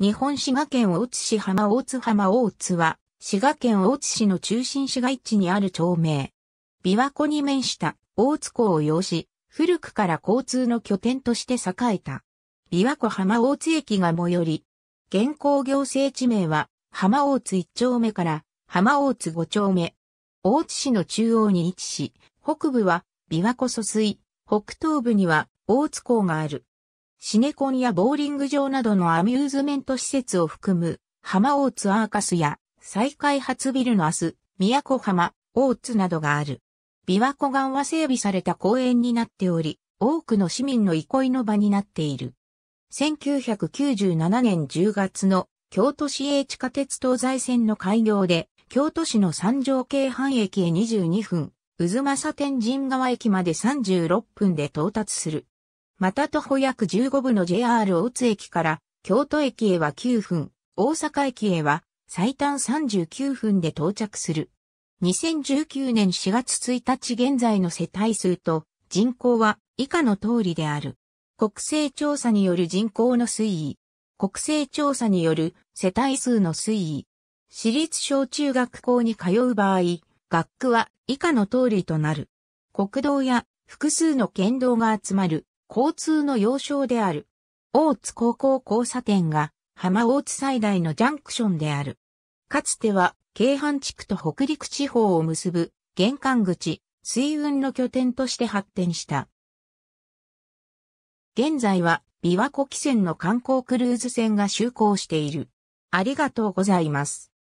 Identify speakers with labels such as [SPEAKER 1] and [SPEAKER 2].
[SPEAKER 1] 日本滋賀県大津市浜大津浜大津は、滋賀県大津市の中心市街地にある町名。琵琶湖に面した大津港を要し、古くから交通の拠点として栄えた。琵琶湖浜大津駅が最寄り、現行行政地名は、浜大津1丁目から浜大津5丁目。大津市の中央に位置し、北部は琵琶湖疎水、北東部には大津港がある。シネコンやボーリング場などのアミューズメント施設を含む、浜大津アーカスや、再開発ビルの明日、宮古浜、大津などがある。琵琶湖岸は整備された公園になっており、多くの市民の憩いの場になっている。1997年10月の京都市営地下鉄東西線の開業で、京都市の三条京阪駅へ22分、渦政天神川駅まで36分で到達する。また徒歩約15分の JR 大津駅から京都駅へは9分、大阪駅へは最短39分で到着する。2019年4月1日現在の世帯数と人口は以下の通りである。国勢調査による人口の推移。国勢調査による世帯数の推移。私立小中学校に通う場合、学区は以下の通りとなる。国道や複数の県道が集まる交通の要衝である。大津高校交差点が浜大津最大のジャンクションである。かつては、京阪地区と北陸地方を結ぶ玄関口、水運の拠点として発展した。現在は、琵琶湖汽船の観光クルーズ船が就
[SPEAKER 2] 航している。ありがとうございます。